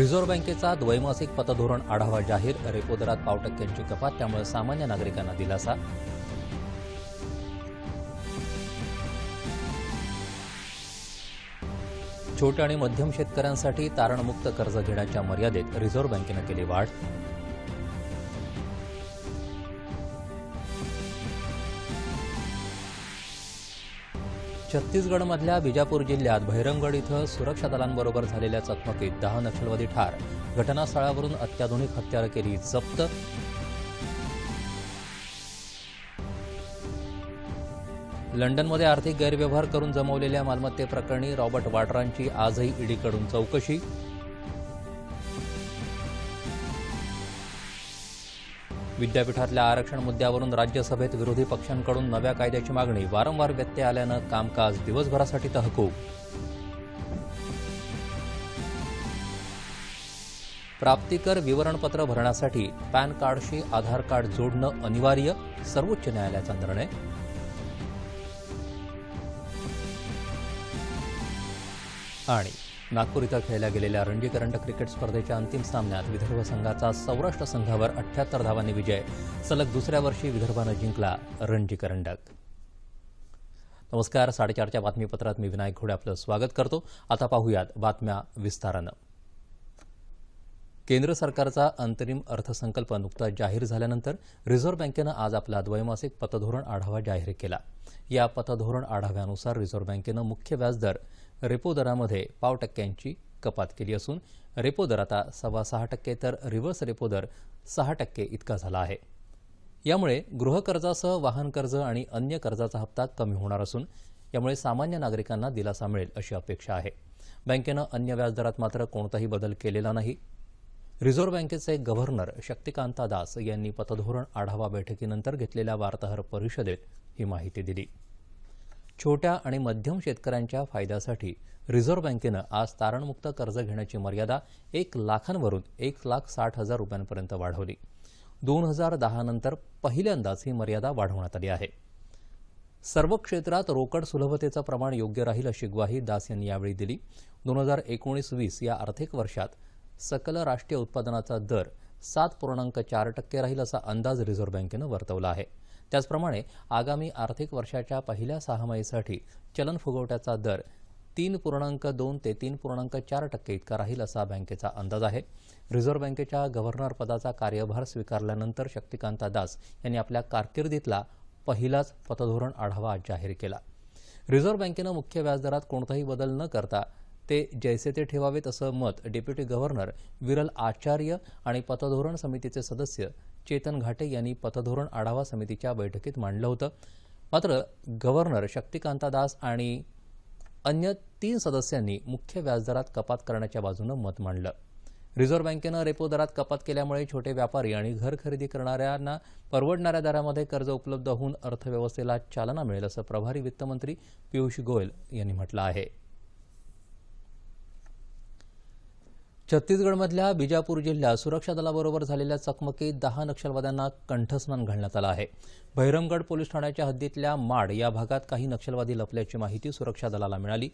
Reserve बँकेचा द्वैमासिक पतधोरण आढावा जाहीर रेपो दरात पाव टक्क्यांची कपात त्यामुळे सामान्य नागरिकांना दिलासा छोट्या आणि मध्यम शेतकऱ्यांसाठी तारणमुक्त कर्ज घेण्याच्या मर्यादेत रिझर्व्ह बँकेनं केली वाढ छत्तीसगडमधल्या बिजापूर जिल्ह्यात भैरंगड इथं सुरक्षा दलांबरोबर झालेल्या चकमकीत दहा नक्षलवादी ठार घटनास्थळावरून अत्याधुनिक हत्यारं केली जप्त लंडनमध्ये आर्थिक गैरव्यवहार करून जमवलेल्या मालमत्तेप्रकरणी रॉबर्ट वाड्रांची आजही ईडीकडून चौकशी विद्यापीठातल्या आरक्षण मुद्द्यावरून राज्यसभेत विरोधी पक्षांकडून नव्या कायद्याची मागणी वारंवार व्यत्यय आल्यानं कामकाज दिवसभरासाठी तहकूब प्राप्तिकर विवरणपत्र भरण्यासाठी पॅन कार्डशी आधार कार्ड जोडणं अनिवार्य सर्वोच्च न्यायालयाचा निर्णय आणि नागपूर इथं खेळल्या गेलेल्या रणजी करंडक क्रिकेट स्पर्धेच्या अंतिम सामन्यात विदर्भ संघाचा सौराष्ट्र संघावर अठ्याहत्तर धावांनी विजय सलग दुसऱ्या वर्षी विदर्भानं जिंकला रणजी करंडक नमस्कार साडेचारच्या बातमीपत्रात मी विनायक घोडे आपलं स्वागत करतो आता पाहूयात बातम्या विस्तारानं केंद्र सरकारचा अंतरिम अर्थसंकल्प नुकताच जाहीर झाल्यानंतर रिझर्व्ह बँकेनं आज आपला द्वैमासिक पतधोरण आढावा जाहीर केला या पतधोरण आढाव्यानुसार रिझर्व्ह बँकेनं मुख्य व्याजदर रेपो दरामध्ये पाव टक्क्यांची कपात केली असून रेपो दर आता सव्वा सहा टक्के तर रिव्हर्स रेपो दर सहा टक्के इतका झाला आहे यामुळे गृहकर्जासह वाहन कर्ज आणि अन्य कर्जाचा हप्ता कमी होणार असून यामुळे सामान्य नागरिकांना दिलासा मिळेल अशी अपेक्षा आहे बँकेनं अन्य व्याजदरात मात्र कोणताही बदल केलेला नाही रिझर्व्ह बँकेचे गव्हर्नर शक्तिकांता दास यांनी पतधोरण आढावा बैठकीनंतर घेतलेल्या वार्ताहर परिषदेत ही माहिती दिली छोट्या आणि मध्यम शेतकऱ्यांच्या फायद्यासाठी रिझर्व्ह बँकेनं आज तारणमुक्त कर्ज घेण्याची मर्यादा एक लाखांवरून एक लाख साठ हजार रुपयांपर्यंत वाढवली दोन हजार दहानंतर नंतर पहिल्यांदाच ही मर्यादा वाढवण्यात आली आहे सर्व क्षेत्रात रोकड सुलभतेचं प्रमाण योग्य राहील अशी ग्वाही दास यांनी यावेळी दिली दोन हजार एकोणीस वीस या आर्थिक वर्षात सकल राष्ट्रीय उत्पादनाचा दर सात पूर्णांक चार टक्के राहील असा अंदाज रिझर्व्ह बँकेनं वर्तवला आहे त्याचप्रमाणे आगामी आर्थिक वर्षाच्या पहिल्या सहामाहीसाठी चलन फुगवट्याचा दर तीन पूर्णांक दोन ते तीन पूर्णांक चार टक्के इतका राहील असा बँकेचा अंदाज आहे रिझर्व्ह बँकेच्या गव्हर्नर पदाचा कार्यभार स्वीकारल्यानंतर शक्तिकांता दास यांनी आपल्या कारकिर्दीतला पहिलाच पतधोरण आढावा आज जाहीर केला रिझर्व्ह बँकेनं मुख्य व्याजदरात कोणताही बदल न करता ते जैसे ते ठेवावेत असं मत डेप्युटी गव्हर्नर विरल आचार्य आणि पतधोरण समितीचे सदस्य चेतन घाटे यांनी पतधोरण आढावा समितीच्या बैठकीत मांडलं होतं मात्र गव्हर्नर शक्तिकांता दास आणि अन्य तीन सदस्यांनी मुख्य व्याजदरात कपात करण्याच्या बाजूनं मत मांडलं रिझर्व्ह बँकेनं रेपो दरात कपात केल्यामुळे छोटे व्यापारी आणि घर खरेदी करणाऱ्यांना परवडणाऱ्या दरामध्ये कर्ज उपलब्ध होऊन अर्थव्यवस्थेला चालना मिळेल असं प्रभारी वित्तमंत्री पियुष गोयल यांनी म्हटलं आहे छत्तीसगडमधल्या बिजापूर जिल्ह्यात सुरक्षा दलाबरोबर झालेल्या चकमकीत दहा नक्षलवाद्यांना कंठस्नान घालण्यात आलं आहे भैरमगड पोलीस ठाण्याच्या हद्दीतल्या माड या भागात काही नक्षलवादी लपल्याची माहिती सुरक्षा दलाला मिळाली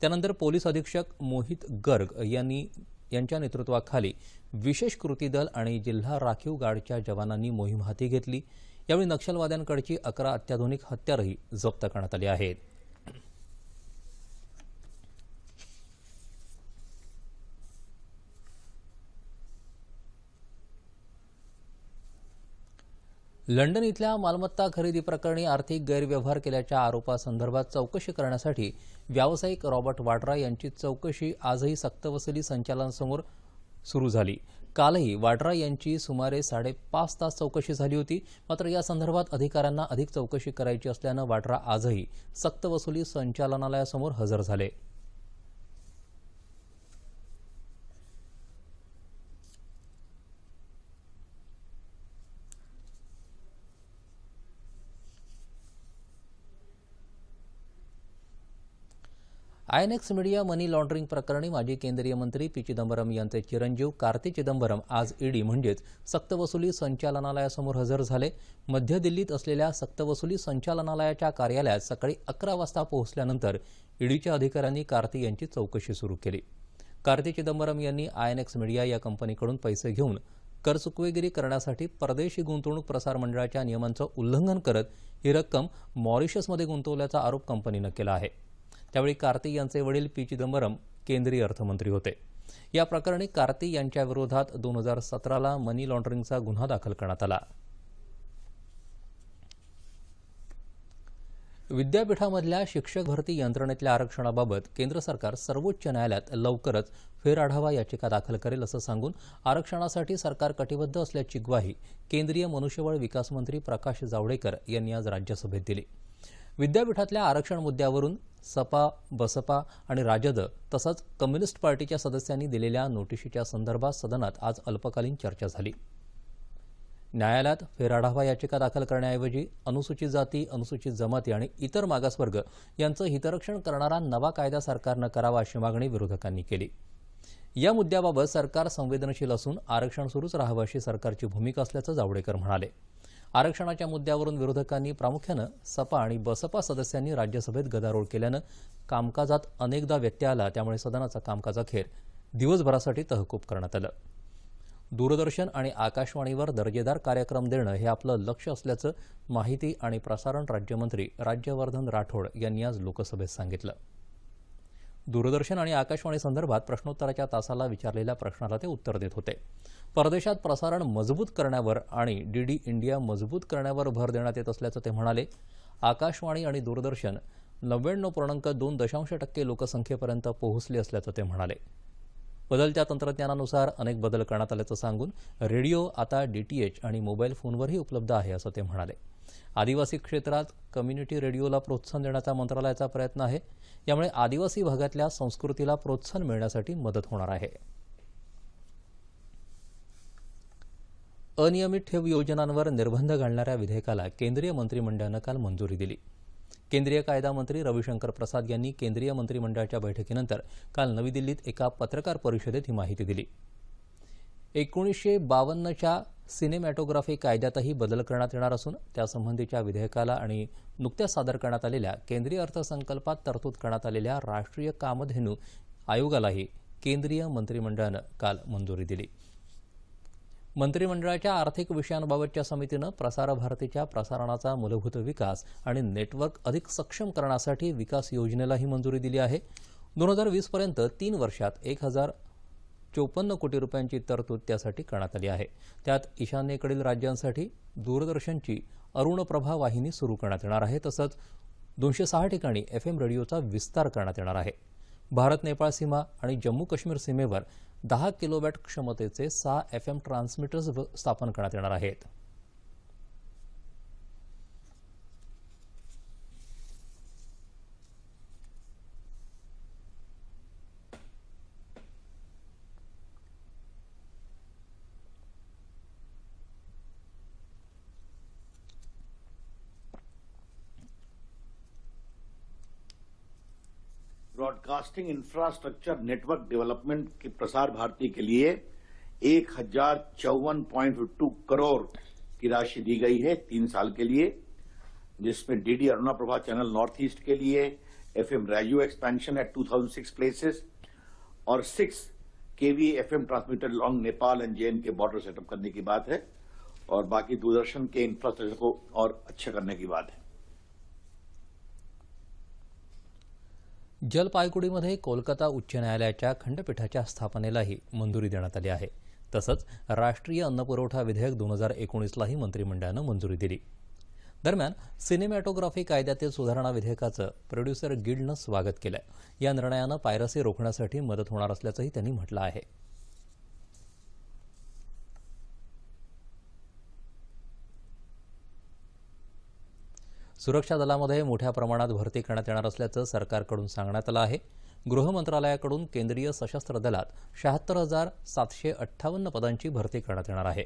त्यानंतर पोलीस अधीक्षक मोहित गर्ग यांनी यांच्या नेतृत्वाखाली विशेष कृती दल आणि जिल्हा राखीव गार्डच्या जवानांनी मोहीम हाती घेतली यावेळी नक्षलवाद्यांकडची अकरा अत्याधुनिक हत्यारही जप्त करण्यात आली आहेत लंडन इथल्या मालमत्ता खरेदी प्रकरणी आर्थिक गैरव्यवहार केल्याच्या आरोपासंदर्भात चौकशी करण्यासाठी व्यावसायिक रॉबर्ट वाड्रा यांची चौकशी आजही सक्तवसुली संचालनासमोर सुरू झाली कालही वाड्रा यांची सुमारे साडेपाच तास चौकशी झाली होती मात्र या संदर्भात अधिकाऱ्यांना अधिक चौकशी करायची असल्यानं वाड्रा आजही सक्तवसुली संचालनालयासमोर हजर झाले आयएनएक्स मीडिया मनी लॉन्ड्रिंग प्रकरणी माजी केंद्रीय मंत्री पी चिदंबरम यांचे चिरंजीव कार्ती चिदंबरम आज ईडी म्हणजेच सक्तवसुली संचालनालयासमोर हजर झाले मध्य दिल्लीत असलेल्या सक्तवसुली संचालनालयाच्या कार्यालयात सकाळी अकरा वाजता पोहोचल्यानंतर ईडीच्या अधिकाऱ्यांनी कार्ती यांची चौकशी सुरू केली कार्ती चिदंबरम यांनी आयएनएक्स मीडिया या कंपनीकडून पैसे घेऊन कर चुकवेगिरी करण्यासाठी परदेशी गुंतवणूक प्रसार मंडळाच्या नियमांचं उल्लंघन करत ही रक्कम मॉरिशसमध्ये गुंतवल्याचा आरोप कंपनीनं केला आहे त्यावेळी कार्ती यांचे वडील पी चिदंबरम केंद्रीय अर्थमंत्री होते या प्रकरणी कार्ती यांच्या विरोधात दोन हजार सतराला मनी लॉन्ड्रिंगचा गुन्हा दाखल करण्यात आला विद्यापीठामधल्या शिक्षक भरती यंत्रणेतल्या आरक्षणाबाबत केंद्र सरकार सर्वोच्च न्यायालयात लवकरच फेरआढावा याचिका दाखल करेल असं सांगून आरक्षणासाठी सरकार कटिबद्ध असल्याची ग्वाही केंद्रीय मनुष्यबळ विकास मंत्री प्रकाश जावडेकर यांनी आज राज्यसभेत दिली विद्यापीठातल्या आरक्षण मुद्द्यावरून सपा बसपा आणि राजद तसंच कम्युनिस्ट पार्टीच्या सदस्यांनी दिलेल्या नोटिशीच्या संदर्भात सदनात आज अल्पकालीन चर्चा झाली न्यायालयात फेराढावा याचिका दाखल करण्याऐवजी अनुसूचित जाती अनुसूचित जमाती आणि इतर मागासवर्ग यांचं हितरक्षण करणारा नवा कायदा सरकारनं करावा अशी मागणी विरोधकांनी केली या मुद्द्याबाबत सरकार संवेदनशील असून आरक्षण सुरूच राहावं अशी सरकारची भूमिका असल्याचं जावडेकर म्हणाले आरक्षणाच्या मुद्द्यावरून विरोधकांनी प्रामुख्यानं सपा आणि बसपा सदस्यांनी राज्यसभेत गदारोळ केल्यानं कामकाजात अनेकदा व्यत्यय आला त्यामुळे सदनाचा अखेर दिवसभरासाठी तहकूब करण्यात आलं दूरदर्शन आणि आकाशवाणीवर दर्जेदार कार्यक्रम देणं हे आपलं लक्ष असल्याचं माहिती आणि प्रसारण राज्यमंत्री राज्यवर्धन राठोड यांनी आज लोकसभेत सांगितलं दूरदर्शन आणि आकाशवाणी संदर्भात प्रश्नोत्तराच्या तासाला विचारलेल्या प्रश्नाला ते उत्तर देत होते परदेशात प्रसारण मजबूत करण्यावर आणि डीडी इंडिया मजबूत करण्यावर भर देण्यात येत असल्याचं ते म्हणाले आकाशवाणी आणि दूरदर्शन नव्याण्णव पूर्णांक दोन दशांश टक्के लोकसंख्येपर्यंत पोहोचले असल्याचं ते म्हणाले बदलत्या तंत्रज्ञानानुसार अनेक बदल करण्यात आल्याचं सांगून रेडिओ आता डीटीएच आणि मोबाईल फोनवरही उपलब्ध आहे असं ते म्हणाले आदिवासी क्षेत्रात कम्युनिटी रेडिओला प्रोत्साहन देण्याचा मंत्रालयाचा प्रयत्न आहे यामुळे आदिवासी भागातल्या संस्कृतीला प्रोत्साहन मिळण्यासाठी मदत होणार आहे अनियमित ठेव योजनांवर निर्बंध घालणाऱ्या विधेयकाला केंद्रीय मंत्रिमंडळानं काल मंजुरी दिली केंद्रीय कायदा मंत्री रविशंकर प्रसाद यांनी केंद्रीय मंत्रिमंडळाच्या बैठकीनंतर काल नवी दिल्लीत एका पत्रकार परिषदेत ही माहिती दिली एकोणीसशे बावन्नच्या सिनेमॅटोग्राफी कायद्यातही बदल करण्यात येणार असून त्यासंबंधीच्या विधेयकाला आणि नुकत्याच सादर करण्यात आलेल्या केंद्रीय अर्थसंकल्पात तरतूद करण्यात आलेल्या राष्ट्रीय कामधेनू आयोगालाही केंद्रीय मंत्रिमंडळानं काल मंजुरी दिली मंत्रिमंडळाच्या आर्थिक विषयांबाबतच्या समितीनं प्रसार भारतीच्या प्रसारणाचा मूलभूत विकास आणि नेटवर्क अधिक सक्षम करण्यासाठी विकास योजनेलाही मंजुरी दिली आहे दोन हजार वीसपर्यंत तीन वर्षात एक हजार चोपन्न कोटी रुपयांची तरतूद त्यासाठी करण्यात आली आहे त्यात ईशान्येकडील राज्यांसाठी दूरदर्शनची अरुणप्रभा वाहिनी सुरू करण्यात येणार आहे तसंच दोनशे सहा ठिकाणी एफ एम रेडिओचा विस्तार करण्यात येणार आहे भारत नेपाळ सीमा आणि जम्मू काश्मीर सीमेवर दहा किलोवॅट क्षमतेचे सहा एफ एम ट्रान्समीटर्स स्थापन करण्यात येणार आहेत ब्रॉडकास्टिंग इंफ्रास्ट्रक्चर नेटवर्क डेवलपमेंट के प्रसार भारती के लिए एक हजार चौवन प्वाइंट टू करोड़ की राशि दी गई है तीन साल के लिए जिसमें DD Aruna Prabha channel North East के लिए FM radio expansion at 2006 places और six KV FM transmitter long Nepal and जेएन के बॉर्डर सेटअप करने की बात है और बाकी दूरदर्शन के इंफ्रास्ट्रक्चर को और अच्छा करने की बात है जलपायगुडीमध्ये कोलकाता उच्च न्यायालयाच्या खंडपीठाच्या स्थापनेलाही मंजुरी देण्यात आली आहे तसंच राष्ट्रीय अन्नपुरवठा विधेयक दोन हजार एकोणीसलाही मंत्रिमंडळानं मंजुरी दिली दरम्यान सिनेमॅटोग्राफी कायद्यातील सुधारणा विधेयकाचं प्रोड्युसर गिल्डनं स्वागत केलं या निर्णयानं पायरसी रोखण्यासाठी मदत होणार असल्याचंही त्यांनी म्हटलं आहे सुरक्षा दलामध्ये मोठ्या प्रमाणात भरती करण्यात येणार असल्याचं सरकारकडून सांगण्यात आलं आहे गृह मंत्रालयाकडून केंद्रीय सशस्त्र दलात शहात्तर हजार सातशे अठ्ठावन्न पदांची भरती करण्यात येणार आहे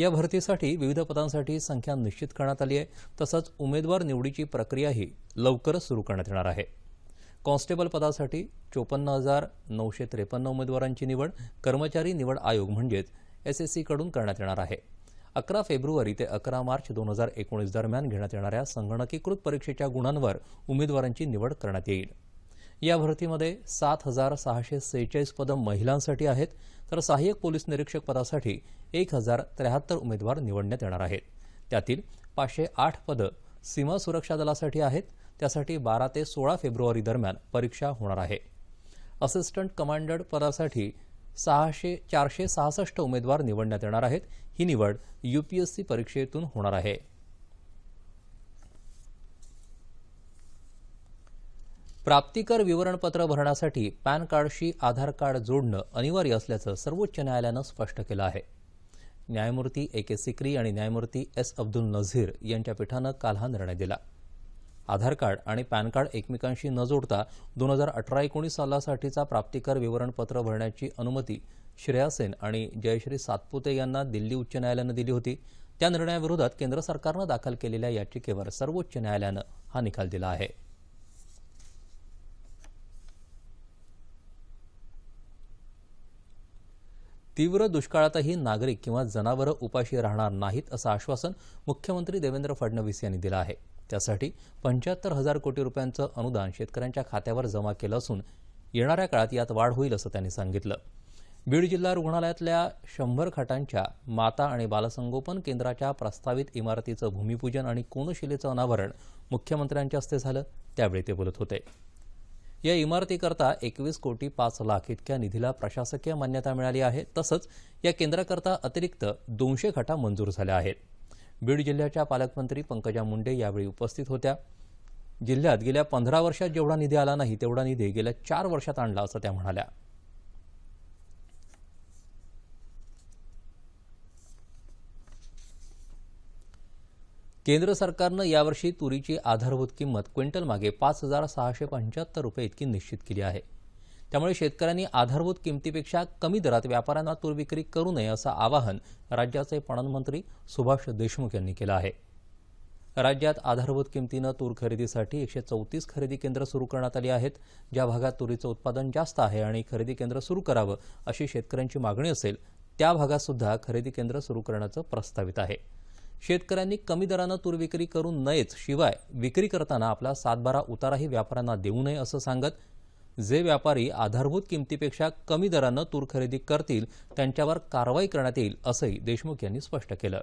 या भरतीसाठी विविध पदांसाठी संख्या निश्चित करण्यात आली आहे तसंच उमेदवार निवडीची प्रक्रियाही लवकरच सुरू करण्यात येणार आहे कॉन्स्टेबल पदासाठी चोपन्न हजार नऊशे त्रेपन्न उमेदवारांची निवड कर्मचारी निवड आयोग म्हणजेच एसएससीकडून करण्यात येणार आहे अकरा फेब्रुवारी ते अकरा मार्च दोन हजार एकोणीस दरम्यान घेण्यात येणाऱ्या संगणकीकृत परीक्षेच्या गुणांवर उमेदवारांची निवड करण्यात येईल या भरतीमध्ये सात हजार सहाशे सेहेचाळीस पदं महिलांसाठी आहेत तर सहाय्यक पोलीस निरीक्षक पदासाठी एक हजार त्र्याहत्तर उमेदवार निवडण्यात येणार आहेत त्यातील पाचशे आठ पदं सीमा सुरक्षा दलासाठी आहेत त्यासाठी बारा ते सोळा फेब्रुवारी दरम्यान परीक्षा होणार आहे असिस्टंट कमांडंट पदासाठी सहाशे चारशे सहासष्ट उमेदवार निवडण्यात येणार आहेत ही निवड यूपीएससी परीक्षेतून होणार आहे प्राप्तिकर विवरणपत्र भरण्यासाठी पॅन कार्डशी आधार कार्ड जोडणं अनिवार्य असल्याचं सर्वोच्च न्यायालयानं स्पष्ट केलं आहे न्यायमूर्ती ए के सिक्री आणि न्यायमूर्ती एस अब्दुल नझीर यांच्या पीठानं काल हा निर्णय दिला आधार कार्ड आणि पॅन कार्ड एकमेकांशी न जोडता दोन हजार अठरा एकोणीस सालासाठीचा प्राप्तिकर विवरणपत्र भरण्याची अनुमती श्रेया सेन आणि जयश्री सातपुते यांना दिल्ली उच्च न्यायालयानं दिली होती त्या निर्णयाविरोधात केंद्र सरकारनं दाखल केलेल्या याचिकेवर सर्वोच्च न्यायालयानं हा निकाल दिला आहे तीव्र दुष्काळातही नागरिक किंवा जनावरं उपाशी राहणार नाहीत असं आश्वासन मुख्यमंत्री देवेंद्र फडणवीस यांनी दिलं आहे त्यासाठी पंच्याहत्तर हजार कोटी रुपयांचं अनुदान शेतकऱ्यांच्या खात्यावर जमा केलं असून येणाऱ्या काळात यात वाढ होईल असं त्यांनी सांगितलं बीड जिल्हा रुग्णालयातल्या शंभर खाटांच्या माता आणि बालसंगोपन केंद्राच्या प्रस्तावित इमारतीचं भूमिपूजन आणि कोनशिलेचं अनावरण मुख्यमंत्र्यांच्या हस्ते झालं त्यावेळी ते बोलत होते या इमारतीकरता एकवीस कोटी पाच लाख इतक्या निधीला प्रशासकीय मान्यता मिळाली आहे तसंच या केंद्राकरता अतिरिक्त दोनशे खाटा मंजूर झाल्या आहेत बीड जिल्ह्याच्या पालकमंत्री पंकजा मुंडे यावेळी उपस्थित होत्या जिल्ह्यात गेल्या पंधरा वर्षात जेवढा निधी आला नाही तेवढा निधी गेल्या चार वर्षात आणला असं त्या म्हणाल्या केंद्र सरकारनं यावर्षी तुरीची आधारभूत किंमत क्विंटल मागे पाच हजार सहाशे पंच्याहत्तर रुपये इतकी निश्चित केली आहे त्यामुळे शेतकऱ्यांनी आधारभूत किमतीपेक्षा कमी दरात व्यापाऱ्यांना तूर विक्री करू नये असं आवाहन राज्याचे पणन मंत्री सुभाष देशमुख यांनी केलं आहे राज्यात आधारभूत किमतीनं तूर खरेदीसाठी एकशे चौतीस खरेदी केंद्र सुरू करण्यात आली आहेत ज्या भागात तुरीचं उत्पादन जास्त आहे आणि खरेदी केंद्र सुरू करावं अशी शेतकऱ्यांची मागणी असेल त्या भागात सुद्धा खरेदी केंद्र सुरू करण्याचं प्रस्तावित आहे शेतकऱ्यांनी कमी दरानं तूर विक्री करू नयेच शिवाय विक्री करताना आपला सातबारा उताराही व्यापाऱ्यांना देऊ नये असं सांगत जे व्यापारी आधारभूत किमतीपेक्षा कमी दरानं तूर खरेदी करतील त्यांच्यावर कारवाई करण्यात येईल असंही देशमुख यांनी स्पष्ट केलं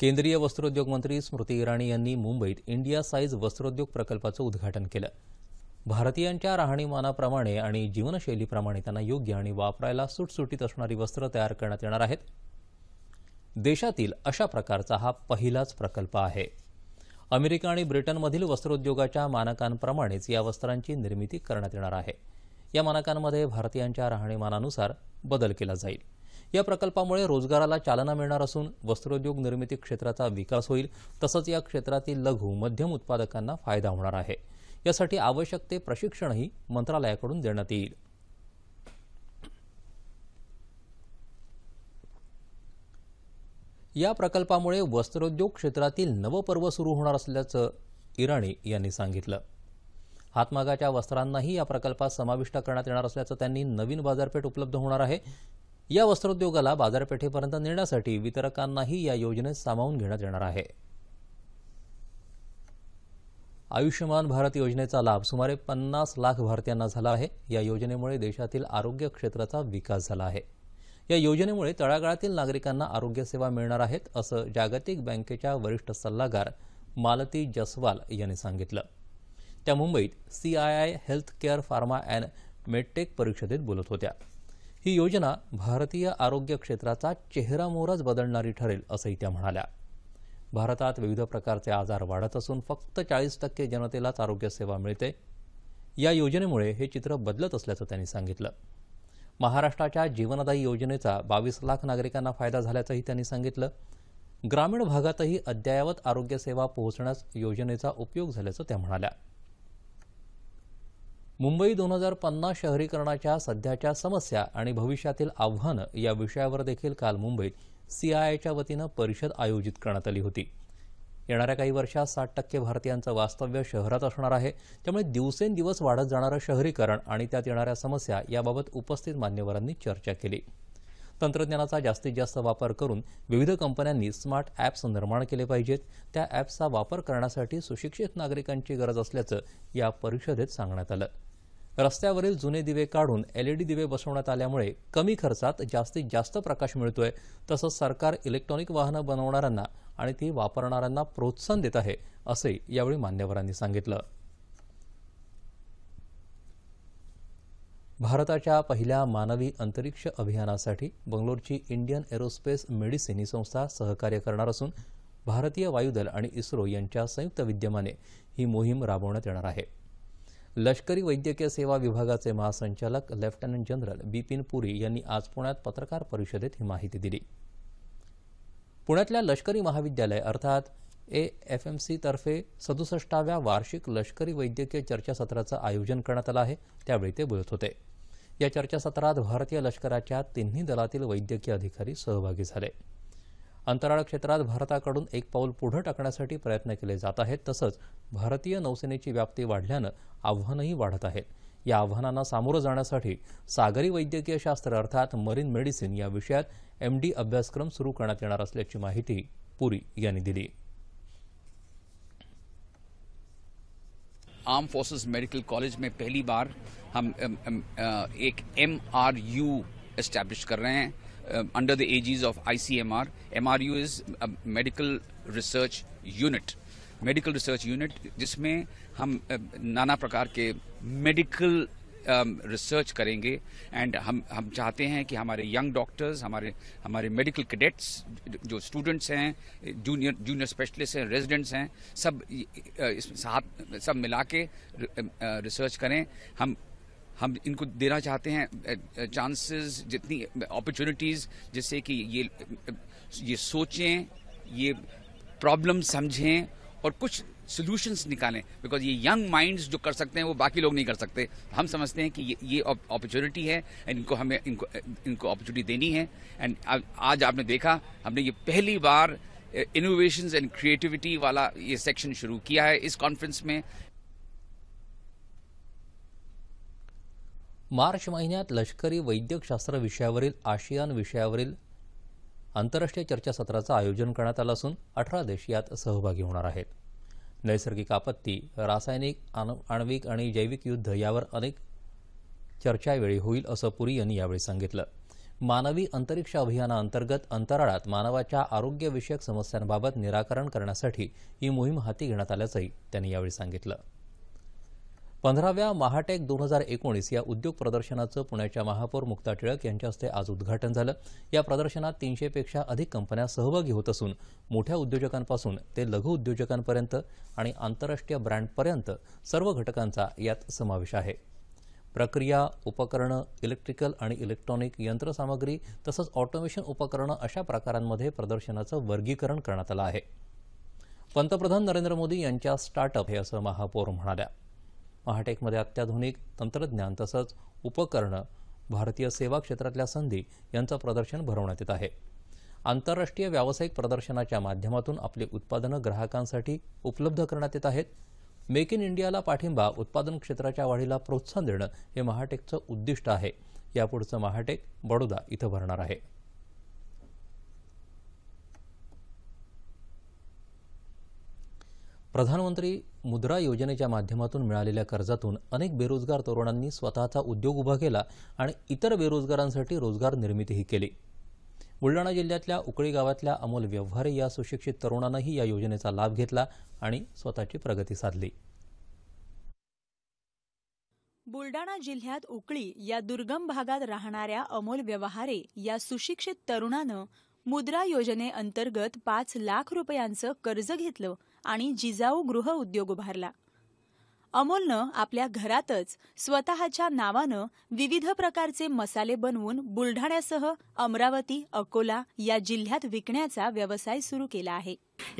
केंद्रीय वस्त्रोद्योग मंत्री स्मृती इराणी यांनी मुंबईत इंडिया साईज वस्त्रोद्योग प्रकल्पाचं उद्घाटन केलं भारतीयांच्या राहणीमानाप्रमाणे आणि जीवनशैलीप्रमाणे त्यांना योग्य आणि वापरायला सुटसुटीत असणारी वस्त्र तयार करण्यात येणार आहेत देशातील अशा प्रकारचा हा पहिलाच प्रकल्प आहे अमेरिका आणि ब्रिटनमधील वस्त्रोद्योगाच्या मानकांप्रमाणेच या वस्त्रांची निर्मिती करण्यात येणार आहे या मानकांमध्ये भारतीयांच्या राहणीमानानुसार बदल केला जाईल या प्रकल्पामुळे रोजगाराला चालना मिळणार असून वस्त्रोद्योग निर्मिती क्षेत्राचा विकास होईल तसंच या क्षेत्रातील लघु मध्यम उत्पादकांना फायदा होणार आहे यासाठी आवश्यक ते प्रशिक्षणही मंत्रालयाकडून देण्यात येईल या प्रकल्पामुळे वस्त्रोद्योग क्षेत्रातील नवपर्व पर्व सुरू होणार असल्याचं इराणी यांनी सांगितलं हातमागाच्या वस्त्रांनाही या प्रकल्पात समाविष्ट करण्यात येणार असल्याचं त्यांनी नवीन बाजारपेठ उपलब्ध होणार आहे या वस्त्रोद्योगाला बाजारपेठेपर्यंत नेण्यासाठी वितरकांनाही या योजनेत सामावून घेण्यात येणार आहे आयुष्यमान भारत योजनेचा लाभ सुमारे पन्नास लाख भारतीयांना झाला आहे या योजनेमुळे देशातील आरोग्य क्षेत्राचा विकास झाला आहे या योजनेमुळे तळागाळातील नागरिकांना आरोग्यसेवा मिळणार आहेत असं जागतिक बँकेच्या वरिष्ठ सल्लागार मालती जसवाल यांनी सांगितलं त्या मुंबईत C I I health care pharma and medtech परिषदेत बोलत होत्या ही योजना भारतीय आरोग्य क्षेत्राचा चेहरामोहराच बदलणारी ठरेल असंही त्या म्हणाल्या भारतात विविध प्रकारचे आजार वाढत असून फक्त चाळीस टक्के जनतेलाच आरोग्यसेवा मिळते या योजनेमुळे हे चित्र बदलत असल्याचं त्यांनी सांगितलं महाराष्ट्राच्या जीवनदायी योजनेचा बावीस लाख नागरिकांना फायदा झाल्याचंही त्यांनी सांगितलं ग्रामीण भागातही अद्ययावत आरोग्यसेवा पोहोचण्यास योजनेचा उपयोग झाल्याचं त्या म्हणाल्या मुंबई दोन हजार पन्नास शहरीकरणाच्या सध्याच्या समस्या आणि भविष्यातील आव्हानं या विषयावर देखील काल मुंबईत सीआयआयच्या वतीनं परिषद आयोजित करण्यात आली होती येणाऱ्या काही वर्षात साठ टक्के भारतीयांचं वास्तव्य शहरात असणार आहे त्यामुळे दिवसेंदिवस वाढत जाणारं शहरीकरण आणि त्यात येणाऱ्या समस्या याबाबत उपस्थित मान्यवरांनी चर्चा केली तंत्रज्ञानाचा जास्तीत जास्त वापर करून विविध कंपन्यांनी स्मार्ट ॲप्स निर्माण केले पाहिजेत त्या ॲप्सचा वापर करण्यासाठी सुशिक्षित नागरिकांची गरज असल्याचं या परिषदेत सांगण्यात आलं रस्त्यावरील जुने दिवे काढून एलईडी e दिवे बसवण्यात आल्यामुळे कमी खर्चात जास्तीत जास्त प्रकाश मिळतोय तसंच सरकार इलेक्ट्रॉनिक वाहनं बनवणाऱ्यांना आणि ती वापरणाऱ्यांना प्रोत्साहन देत आहे असे यावेळी मान्यवरांनी सांगितलं भारताच्या पहिल्या मानवी अंतरिक्ष अभियानासाठी बंगलोरची इंडियन एरोस्पेस मेडिसिन ही संस्था सहकार्य करणार असून भारतीय वायुदल आणि इस्रो यांच्या संयुक्त विद्यमाने ही मोहीम राबवण्यात येणार आहे लष्करी वैद्यकीय सेवा विभागाचे महासंचालक लेफ्टनंट जनरल बिपिन पुरी यांनी आज पुण्यात पत्रकार परिषदेत ही माहिती दिली पुण्यातल्या लष्करी महाविद्यालय अर्थात ए एफ एम सीतर्फे सदुसष्टाव्या वार्षिक लष्करी वैद्यकीय चर्चासत्राचं आयोजन करण्यात आलं आहे त्यावेळी ते बोलत होते या चर्चासत्रात भारतीय लष्कराच्या तिन्ही दलातील वैद्यकीय अधिकारी सहभागी झाले अंतराळ क्षेत्रात भारताकडून एक पाऊल पुढं टाकण्यासाठी प्रयत्न केले जात आहेत तसंच भारतीय नौसेनेची व्याप्ती वाढल्यानं आव्हानंही वाढत आहेत या आव्हानांना सामोरं जाण्यासाठी सागरी वैद्यकीय शास्त्र अर्थात मरीन मेडिसिन या विषयात एम डी अभ्यासक्रम सुरू करण्यात येणार असल्याची माहिती पुरी यांनी दिली आर्म फोर्सेस मेडिकल कॉलेज में पहली बार हम एक एम आर यू एस्टैब्लिश कर रहे हैं uh, under the aegis of ICMR. MRU is a medical research unit. Medical research unit जिसमें हम um, नाना प्रकार के मेडिकल रिसर्च um, करेंगे एंड हम हम चाहते हैं कि हमारे यंग डॉक्टर्स हमारे हमारे मेडिकल कैडेट्स जो स्टूडेंट्स हैं जूनियर जूनियर स्पेशलिस्ट हैं रेजिडेंट्स हैं सब uh, इस साथ सब मिला के रिसर्च um, uh, करें हम हम इनको देना चाहते हैं चांसेस जितनी अपॉर्चुनिटीज़ जिससे कि ये ये सोचें ये प्रॉब्लम समझें और कुछ सोल्यूशंस निकालें बिकॉज ये यंग माइंड्स जो कर सकते हैं वो बाकी लोग नहीं कर सकते हम समझते हैं कि ये ये अपॉर्चुनिटी है एंड इनको हमें इनको इनको अपॉर्चुनिटी देनी है एंड आज आपने देखा हमने ये पहली बार इनोवेशंस एंड क्रिएटिविटी वाला ये सेक्शन शुरू किया है इस कॉन्फ्रेंस में मार्च महिन्यात लष्करी वैद्यकशास्त्र विषयावरील आशियान विषयावरील आंतरराष्ट्रीय चर्चासत्राचं आयोजन करण्यात आलं असून अठरा देश यात सहभागी होणार आहेत नैसर्गिक आपत्ती रासायनिक आण्विक आणि जैविक युद्ध यावर अनेक चर्चा होईल असं पुरी यांनी यावेळी सांगितलं मानवी अंतरिक्ष अभियानाअंतर्गत अंतराळात मानवाच्या आरोग्यविषयक समस्यांबाबत निराकरण करण्यासाठी ही मोहीम हाती घेण्यात आल्याचंही त्यांनी यावेळी सांगितलं पंधराव्या महाटेक दोन हजार एकोणीस या उद्योग प्रदर्शनाचं पुण्याच्या महापौर मुक्ता टिळक यांच्या हस्ते आज उद्घाटन झालं या प्रदर्शनात तीनशेपेक्षा अधिक कंपन्या सहभागी होत असून मोठ्या उद्योजकांपासून ते लघु उद्योजकांपर्यंत आणि आंतरराष्ट्रीय ब्रँडपर्यंत सर्व घटकांचा यात समावेश आहे प्रक्रिया उपकरणं इलेक्ट्रिकल आणि इलेक्ट्रॉनिक यंत्रसामग्री तसंच ऑटोमेशन उपकरणं अशा प्रकारांमध्ये प्रदर्शनाचं वर्गीकरण करण्यात आलं आहे पंतप्रधान नरेंद्र मोदी यांच्या स्टार्टअप हे असं महापौर म्हणाल्या महाटेकमध्ये अत्याधुनिक तंत्रज्ञान तसंच उपकरणं भारतीय सेवा क्षेत्रातल्या संधी यांचं प्रदर्शन भरवण्यात येत आहे आंतरराष्ट्रीय व्यावसायिक प्रदर्शनाच्या माध्यमातून आपली उत्पादनं ग्राहकांसाठी उपलब्ध करण्यात येत आहेत मेक इन इंडियाला पाठिंबा उत्पादन क्षेत्राच्या वाढीला प्रोत्साहन देणं हे महाटेकचं उद्दिष्ट आहे यापुढचं महाटेक बडोदा इथं भरणार आहे प्रधानमंत्री मुद्रा योजनेच्या माध्यमातून मिळालेल्या कर्जातून अनेक बेरोजगार तरुणांनी स्वतःचा उद्योग उभा केला आणि इतर बेरोजगारांसाठी रोजगार निर्मितीही केली बुलडाणा जिल्ह्यातल्या उकळी गावातल्या अमोल व्यवहारे या सुशिक्षित तरुणानंही या योजनेचा लाभ घेतला आणि स्वतःची प्रगती साधली बुलडाणा जिल्ह्यात उकळी या दुर्गम भागात राहणाऱ्या अमोल व्यवहारे या सुशिक्षित तरुणानं मुद्रा योजनेअंतर्गत पाच लाख रुपयांचं कर्ज घेतलं आणि जिजाऊ गृह उद्योग उभारला अमोलनं आपल्या घरातच स्वतःच्या नावानं विविध प्रकारचे मसाले बनवून बुलढाण्यासह अमरावती अकोला या जिल्ह्यात विकण्याचा व्यवसाय सुरू केला आहे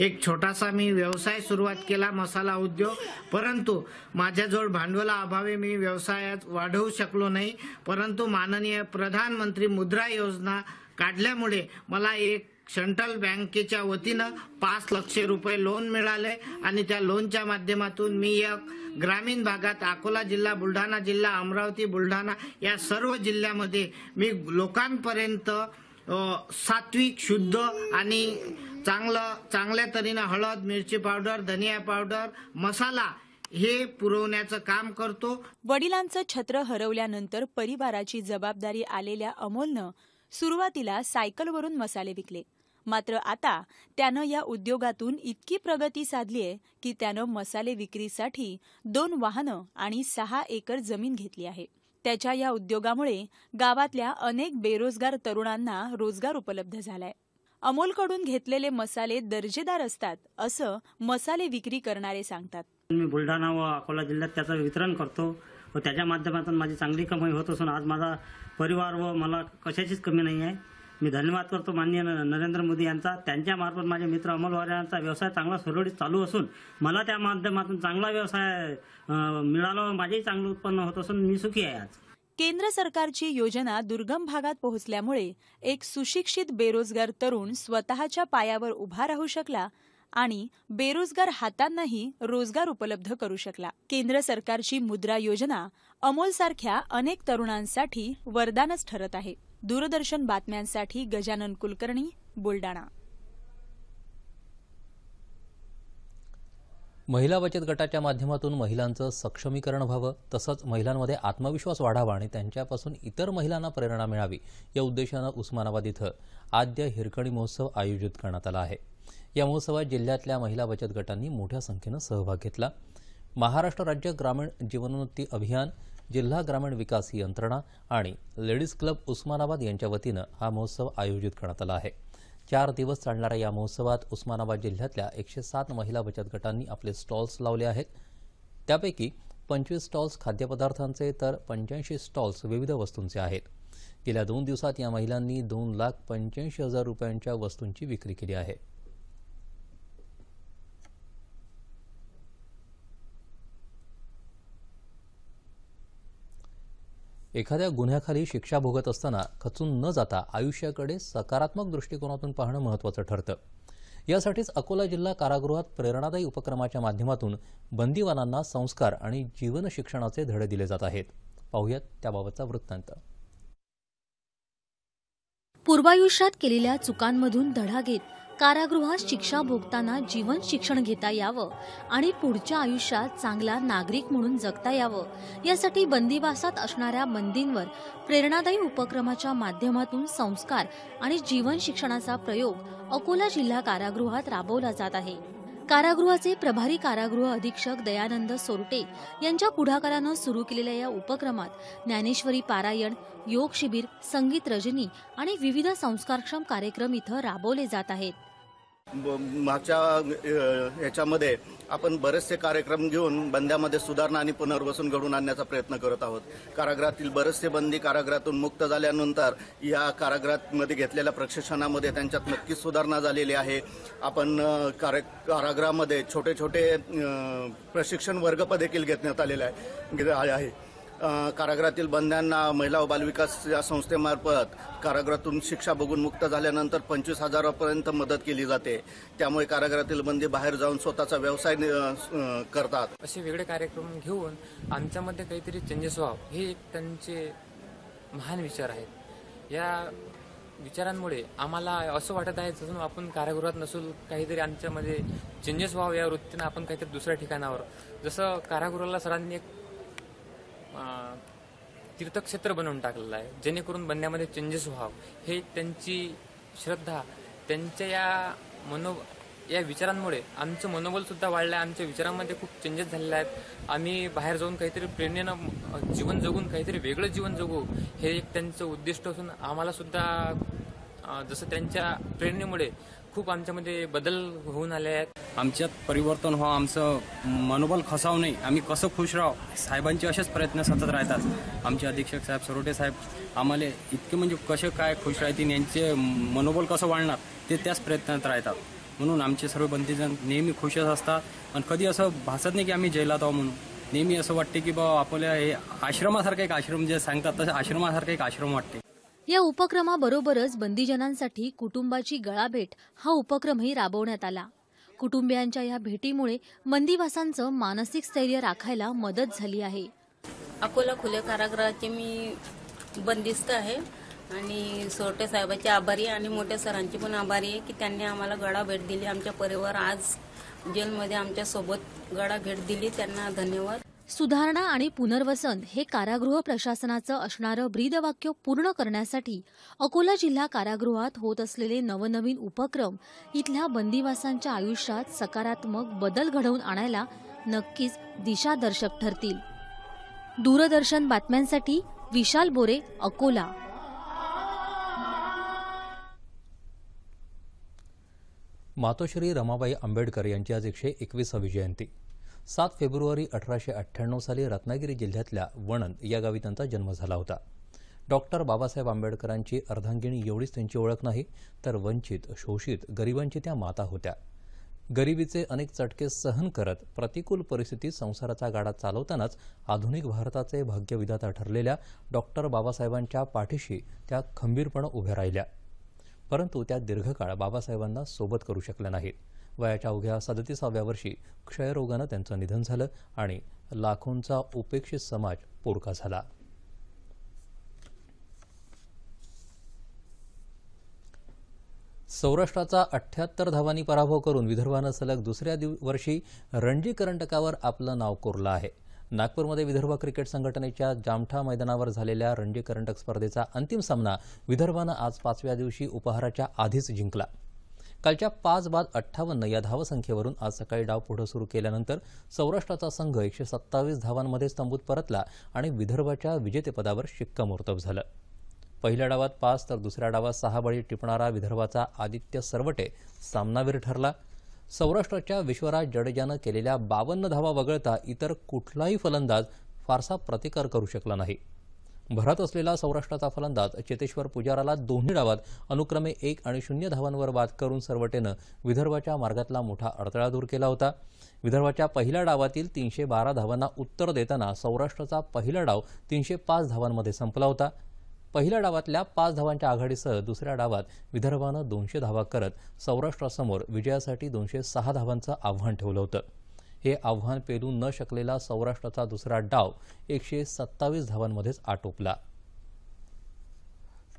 एक छोटासा मी व्यवसाय सुरुवात केला मसाला उद्योग परंतु माझ्याजवळ भांडवला अभावी मी व्यवसायात वाढवू शकलो नाही परंतु माननीय प्रधानमंत्री मुद्रा योजना काढल्यामुळे मला एक सेंट्रल बँकेच्या वतीनं पाच लक्ष रुपये लोन मिळाले आणि त्या लोनच्या माध्यमातून मी एक ग्रामीण भागात अकोला जिल्हा बुलढाणा जिल्हा अमरावती बुलढाणा या सर्व जिल्ह्यामध्ये मी लोकांपर्यंत सात्विक शुद्ध आणि चांगलं चांगल्या तऱ्हेनं हळद मिरची पावडर धनिया पावडर मसाला हे पुरवण्याचं काम करतो वडिलांचं छत्र हरवल्यानंतर परिवाराची जबाबदारी आलेल्या अमोलनं सुरुवातीला सायकलवरून मसाले विकले मात्र आता त्यानं या उद्योगातून इतकी प्रगती साधली आहे की त्यानं मसाले विक्रीसाठी दोन वाहनं आणि सहा एकर जमीन घेतली आहे त्याच्या या उद्योगामुळे गावातल्या अनेक बेरोजगार तरुणांना रोजगार उपलब्ध झालाय अमोलकडून घेतलेले मसाले दर्जेदार असतात असं मसाले विक्री करणारे सांगतात मी बुलढाणा व अकोला जिल्ह्यात त्याचं वितरण करतो व त्याच्या माध्यमातून माझी चांगली कमाई होत असून आज माझा परिवार व मला कशाचीच कमी नाही आहे मी धन्यवाद करतो माननीय नरेंद्र मोदी यांचा त्यांच्यामार्फत माझे मित्र अमोल यांचा व्यवसाय चांगला सुरळीत चालू असून मला त्या माध्यमातून चांगला व्यवसाय मिळाला माझेही चांगलं उत्पन्न होत असून मी सुखी आहे आज केंद्र सरकारची योजना दुर्गम भागात पोहोचल्यामुळे एक सुशिक्षित बेरोजगार तरुण स्वतःच्या पायावर उभा राहू शकला आणि बेरोजगार हातांनाही रोजगार उपलब्ध करू शकला केंद्र सरकारची मुद्रा योजना अमोलसारख्या अनेक तरुणांसाठी वरदानच ठरत आहे दूरदर्शन बातम्यांसाठी गजानन कुलकर्णी बुलडाणा महिला बचत गटाच्या माध्यमातून महिलांचं सक्षमीकरण व्हावं तसंच महिलांमध्ये आत्मविश्वास वाढावा आणि त्यांच्यापासून इतर महिलांना प्रेरणा मिळावी या उद्देशानं उस्मानाबाद इथं आद्य हिरकणी महोत्सव आयोजित करण्यात आला आहे या महोत्सवात जिल्ह्यातल्या महिला बचत गटांनी मोठ्या संख्येनं सहभाग घेतला महाराष्ट्र राज्य ग्रामीण जीवनोन्नती अभियान जिल्हा ग्रामीण विकास यंत्रणा आणि लेडीज क्लब उस्मानाबाद यांच्या वतीनं हा महोत्सव आयोजित करण्यात आला आहे चार दिवस चालणाऱ्या या महोत्सवात उस्मानाबाद जिल्ह्यातल्या एकशे सात महिला बचत गटांनी आपले स्टॉल्स लावले आहेत त्यापैकी पंचवीस स्टॉल्स खाद्यपदार्थांचे तर पंच्याऐंशी स्टॉल्स विविध वस्तूंचे आहेत गेल्या दोन दिवसात या महिलांनी दोन लाख पंच्याऐंशी हजार रुपयांच्या वस्तूंची विक्री केली आहे एखाद्या गुन्ह्याखाली शिक्षा भोगत असताना खचून न जाता आयुष्याकडे सकारात्मक दृष्टिकोनातून पाहणं महत्त्वाचं ठरतं यासाठीच अकोला जिल्हा कारागृहात प्रेरणादायी उपक्रमाच्या माध्यमातून बंदीवानांना संस्कार आणि जीवन शिक्षणाचे धडे दिले जात आहेत पाहुयात त्याबाबतचा वृत्तांत पूर्वायुष्यात केलेल्या चुकांमधून धडा घेत कारागृहात शिक्षा भोगताना जीवन शिक्षण घेता यावं आणि पुढच्या आयुष्यात चांगला नागरिक म्हणून जगता यावं यासाठी बंदिवासात असणाऱ्या बंदींवर प्रेरणादायी उपक्रमाच्या माध्यमातून संस्कार आणि जीवन शिक्षणाचा प्रयोग अकोला जिल्हा कारागृहात राबवला जात आहे कारागृहाचे प्रभारी कारागृह अधीक्षक दयानंद सोरटे यांच्या पुढाकारानं सुरू केलेल्या या उपक्रमात ज्ञानेश्वरी पारायण योग शिबिर संगीत रजनी आणि विविध संस्कारक्षम कार्यक्रम इथं राबवले जात आहेत मागच्या याच्यामध्ये आपण बरेचसे कार्यक्रम घेऊन बंद्यामध्ये सुधारणा आणि पुनर्वसन घडवून आणण्याचा प्रयत्न करत आहोत कारागृहातील बरेचसे बंदी कारागृहातून मुक्त झाल्यानंतर या कारागृहामध्ये घेतलेल्या प्रशिक्षणामध्ये त्यांच्यात नक्कीच सुधारणा झालेली आहे आपण कारागृहामध्ये छोटे छोटे प्रशिक्षण वर्ग देखील घेण्यात आलेले आहे कारागृहातील बंद्यांना महिला व बालविकास या संस्थेमार्फत कारागृहातून शिक्षा बघून मुक्त झाल्यानंतर पंचवीस हजारापर्यंत मदत केली जाते त्यामुळे कारागृहातील बंदी बाहेर जाऊन स्वतःचा व्यवसाय करतात असे वेगळे कार्यक्रम घेऊन आमच्यामध्ये काहीतरी चेंजेस व्हाव हे एक त्यांचे महान विचार आहेत या विचारांमुळे आम्हाला असं वाटत आहे जसं आपण कारागृहात नसून काहीतरी आमच्यामध्ये चेंजेस व्हावं या वृत्तीनं आपण काहीतरी दुसऱ्या ठिकाणावर जसं कारागृहाला सरांनी एक तीर्थक्षेत्र बनवून टाकलेलं आहे जेणेकरून बनण्यामध्ये चेंजेस व्हावं हे त्यांची श्रद्धा त्यांच्या या मनो या विचारांमुळे आमचं मनोबल सुद्धा वाढलं आहे आमच्या विचारांमध्ये खूप चेंजेस झालेले आहेत आम्ही बाहेर जाऊन काहीतरी प्रेरणेनं जीवन जगून काहीतरी वेगळं जीवन जगू हे एक त्यांचं उद्दिष्ट असून आम्हाला सुद्धा जसं त्यांच्या प्रेरणेमुळे खूप आमच्यामध्ये बदल होऊन आले आहेत आमच्यात परिवर्तन हो आमचं मनोबल खसाव नाही आम्ही कसं खुश राहू साहेबांचे असेच प्रयत्न सतत राहतात आमचे अधीक्षक साहेब सरोटे साहेब आम्हाला इतके म्हणजे कसे काय खुश राहतील यांचे मनोबल कसं वाढणार ते त्याच प्रयत्नात राहतात म्हणून आमचे सर्व बंदीजण नेहमी खुशच असतात आणि कधी असं भासत नाही की आम्ही जेलात आहोत म्हणून नेहमी असं वाटते की बाबा आपल्या हे आश्रमासारखं एक आश्रम जे सांगतात तसं आश्रमासारखं एक आश्रम वाटते या उपक्रमाबरोबरच बंदीजनांसाठी कुटुंबाची गळाभेट हा उपक्रमही राबवण्यात आला कुटुंबियांच्या या भेटीमुळे बंदीवासांचं मानसिक स्थैर्य राखायला मदत झाली आहे अकोला खुल्या कारागृहाचे मी बंदिस्त आहे आणि सोरटे साहेबांचे आभारी आणि मोठ्या सरांची पण आभारी आहे की त्यांनी आम्हाला गळा भेट दिली आमच्या परिवार आज जेलमध्ये सोबत गळा भेट दिली त्यांना धन्यवाद सुधारणा आणि पुनर्वसन हे कारागृह प्रशासनाचं असणारं ब्रीदवाक्य पूर्ण करण्यासाठी अकोला जिल्हा कारागृहात होत असलेले नवनवीन उपक्रम इथल्या बंदिवासांच्या आयुष्यात सकारात्मक बदल घडवून आणायला नक्कीच दिशादर्शक ठरतील दूरदर्शन बातम्यांसाठी विशाल बोरे अकोला मातोश्री रमाबाई आंबेडकर यांची आज एकशे एकविसावी जयंती सात फेब्रुवारी अठराशे अठ्ठ्याण्णव साली रत्नागिरी जिल्ह्यातल्या वणंद या गावी त्यांचा जन्म झाला होता डॉक्टर बाबासाहेब आंबेडकरांची अर्धांगिणी एवढीच त्यांची ओळख नाही तर वंचित शोषित गरिबांची त्या माता होत्या गरिबीचे अनेक चटके सहन करत प्रतिकूल परिस्थितीत संसाराचा गाडा चालवतानाच आधुनिक भारताचे भाग्यविधाता ठरलेल्या डॉक्टर बाबासाहेबांच्या पाठीशी त्या खंबीरपणे उभ्या राहिल्या परंतु त्या दीर्घकाळ बाबासाहेबांना सोबत करू शकल्या नाहीत वयाच्या अवघ्या सदतीसाव्या वर्षी क्षयरोगानं त्यांचं निधन झालं आणि लाखोंचा उपेक्षित समाज पोडका झाला सौराष्ट्राचा अठ्याहत्तर धावांनी पराभव करून विदर्भानं सलग दुसऱ्या वर्षी रणजी करंटकावर आपलं नाव कोरलं आहे नागपूरमध्ये विदर्भ क्रिकेट संघटनेच्या जामठा मैदानावर झालेल्या रणजी करंटक स्पर्धेचा अंतिम सामना विदर्भानं आज पाचव्या दिवशी उपहाराच्या आधीच जिंकला कालच्या पाच बाद अठ्ठावन्न या धावसंख्येवरून आज सकाळी डाव पुढं सुरू केल्यानंतर सौराष्ट्राचा संघ एकशे सत्तावीस धावांमध्ये स्तंभूत परतला आणि विदर्भाच्या विजेतेपदावर शिक्कामोर्तब झालं पहिल्या डावात पाच तर दुसऱ्या डावात सहा बळी टिपणारा विदर्भाचा आदित्य सरवटे सामनावीर ठरला सौराष्ट्राच्या विश्वराज जडेजानं केलेल्या बावन्न धावा वगळता इतर कुठलाही फलंदाज फारसा प्रतिकार करू शकला नाही भरत असलेला सौराष्ट्राचा फलंदाज चेतेश्वर पुजाराला दोन्ही डावात अनुक्रमे एक आणि शून्य धावांवर बाद करून सरवटेनं विदर्भाच्या मार्गातला मोठा अडथळा दूर केला होता विदर्भाच्या पहिल्या डावातील तीनशे बारा धावांना उत्तर देताना सौराष्ट्राचा पहिला डाव तीनशे पाच धावांमध्ये संपला होता पहिल्या डावातल्या पाच धावांच्या आघाडीसह दुसऱ्या डावात विदर्भानं दोनशे धावा करत सौराष्ट्रासमोर विजयासाठी दोनशे सहा धावांचं आव्हान ठेवलं होतं हे आव्हान पेलू न शकलेला सौराष्ट्राचा दुसरा डाव एकशे सत्तावीस धावांमध्येच आटोपला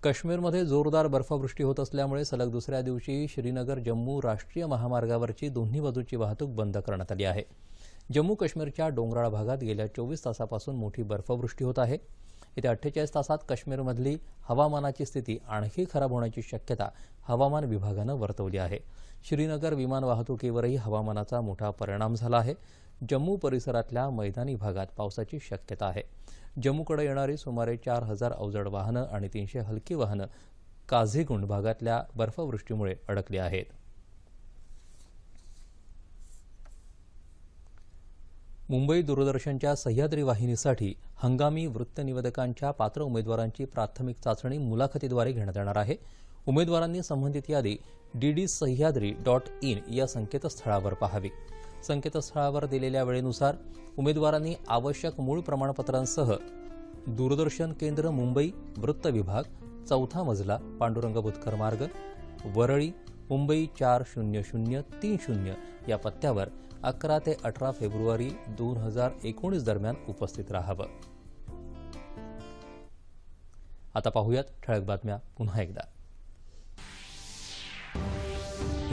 काश्मीरमध्ये जोरदार बर्फवृष्टी होत असल्यामुळे सलग दुसऱ्या दिवशी श्रीनगर जम्मू राष्ट्रीय महामार्गावरची दोन्ही बाजूची वाहतूक बंद करण्यात आली आहे जम्मू काश्मीरच्या डोंगराळ भागात गेल्या चोवीस तासापासून मोठी बर्फवृष्टी होत आहे येत्या अठ्ठेचाळीस तासात काश्मीरमधली हवामानाची स्थिती आणखी खराब होण्याची शक्यता हवामान विभागानं वर्तवली आहे श्रीनगर विमान वाहतुकीवरही हवामानाचा मोठा परिणाम झाला आहे जम्मू परिसरातल्या मैदानी भागात पावसाची शक्यता आहे जम्मूकडे येणारी सुमारे चार हजार अवजड वाहनं आणि तीनशे हलकी वाहनं काझीगुंड भागातल्या बर्फवृष्टीमुळे अडकली आहेत मुंबई दूरदर्शनच्या सह्याद्री वाहिनीसाठी हंगामी वृत्तनिवेदकांच्या पात्र उमेदवारांची प्राथमिक चाचणी मुलाखतीद्वारे घेण्यात येणार आहे उमेदवारांनी संबंधित यादी डीडी सह्याद्री डॉट इन या संकेतस्थळावर पाहावी संकेतस्थळावर दिलेल्या वेळेनुसार उमेदवारांनी आवश्यक मूळ प्रमाणपत्रांसह दूरदर्शन केंद्र मुंबई वृत्त विभाग चौथा मजला पांडुरंग बुतकर मार्ग वरळी मुंबई चार शून्य शून्य तीन शून्य या पत्त्यावर अकरा ते अठरा फेब्रुवारी दोन हजार एकोणीस दरम्यान उपस्थित राहावं आता पाहूयात ठळक बातम्या पुन्हा एकदा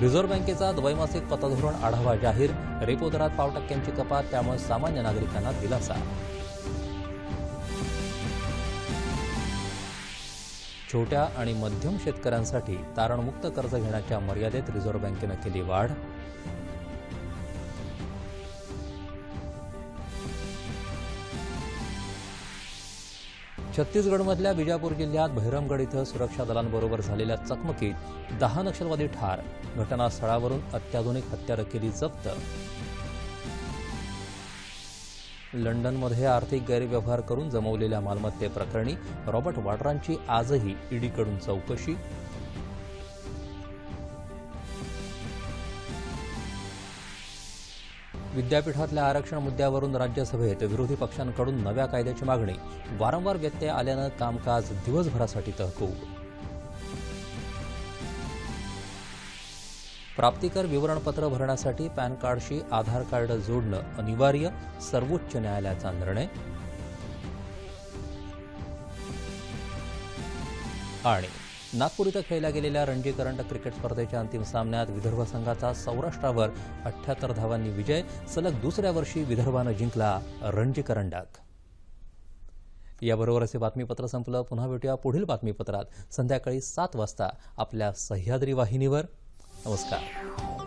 रिझर्व्ह बँकेचा द्वैमासिक पतधोरण आढावा जाहीर रेपो दरात पाव टक्क्यांची कपात त्यामुळे सामान्य नागरिकांना दिलासा छोट्या आणि मध्यम शेतकऱ्यांसाठी तारणमुक्त कर्ज घेण्याच्या मर्यादेत रिझर्व्ह बँकेनं केली वाढ छत्तीसगडमधल्या बिजापूर जिल्ह्यात भैरमगड इथं सुरक्षा दलांबरोबर झालेल्या चकमकीत दहा नक्षलवादी ठार घटनास्थळावरून अत्याधुनिक हत्यारं केली जप्त लंडनमध्ये आर्थिक गैरव्यवहार करून जमवलेल्या मालमत्तेप्रकरणी रॉबर्ट वाड्रांची आजही ईडीकडून चौकशी विद्यापीठातल्या आरक्षण मुद्द्यावरून राज्यसभेत विरोधी पक्षांकडून नव्या कायद्याची मागणी वारंवार व्यत्यय आल्यानं कामकाज दिवसभरासाठी तहकूब प्राप्तिकर विवरणपत्र भरण्यासाठी पॅन कार्डशी आधार कार्ड जोडणं अनिवार्य सर्वोच्च न्यायालयाचा निर्णय आणि नागपूर इथं खेळल्या गेलेल्या रणजी करंडक क्रिकेट स्पर्धेच्या अंतिम सामन्यात विदर्भ संघाचा सौराष्ट्रावर अठ्याहत्तर धावांनी विजय सलग दुसऱ्या वर्षी विदर्भानं जिंकला रणजी करंडक याबरोबरच हे बातमीपत्र संपलं पुन्हा भेटूया पुढील बातमीपत्रात संध्याकाळी सात वाजता आपल्या सह्याद्री वाहिनीवर नमस्कार